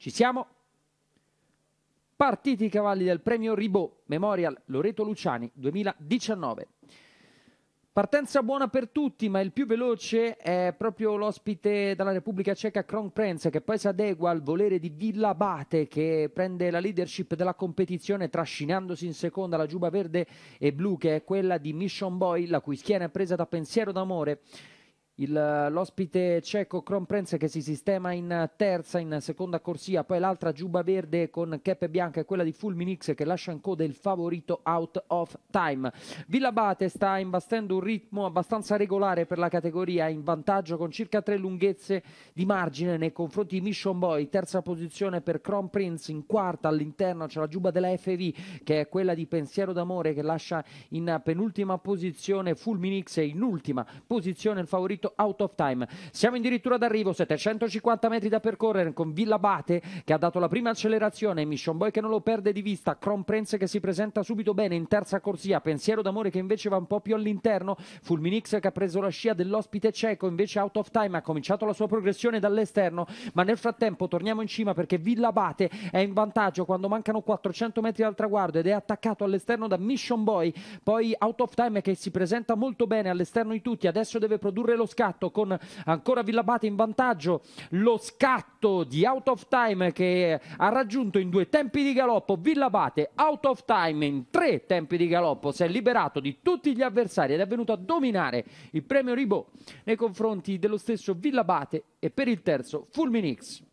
Ci siamo? Partiti i cavalli del premio Ribò Memorial Loreto Luciani 2019. Partenza buona per tutti, ma il più veloce è proprio l'ospite della Repubblica Ceca Kron Prince, che poi si adegua al volere di Villa Bate, che prende la leadership della competizione trascinandosi in seconda la giuba verde e blu, che è quella di Mission Boy, la cui schiena è presa da pensiero d'amore. Il, eh, l'ospite ceco Kronprenz che si sistema in eh, terza, in seconda corsia, poi l'altra giuba verde con cheppe bianca e quella di Fulminix che lascia in coda il favorito out of time. Villabate sta imbastendo un ritmo abbastanza regolare per la categoria, in vantaggio con circa tre lunghezze di margine nei confronti di Mission Boy, terza posizione per Kronprinz, in quarta all'interno c'è la giuba della FV che è quella di Pensiero d'Amore che lascia in penultima posizione Fulminix e in ultima posizione il favorito effetto out of time. Siamo addirittura d'arrivo, 750 metri da percorrere con Villabate che ha dato la prima accelerazione, Mission Boy che non lo perde di vista, Cronprenz che si presenta subito bene in terza corsia, Pensiero d'amore che invece va un po' più all'interno, Fulminix che ha preso la scia dell'ospite cieco, invece out of time ha cominciato la sua progressione dall'esterno, ma nel frattempo torniamo in cima perché Villabate è in vantaggio quando mancano 400 metri al traguardo ed è attaccato all'esterno da Mission Boy, poi out of time che si presenta molto bene all'esterno di tutti, adesso deve produrre lo scambio scatto con ancora Villabate in vantaggio, lo scatto di out of time che ha raggiunto in due tempi di galoppo Villabate, out of time in tre tempi di galoppo, si è liberato di tutti gli avversari ed è venuto a dominare il premio Ribò nei confronti dello stesso Villabate e per il terzo Fulminix.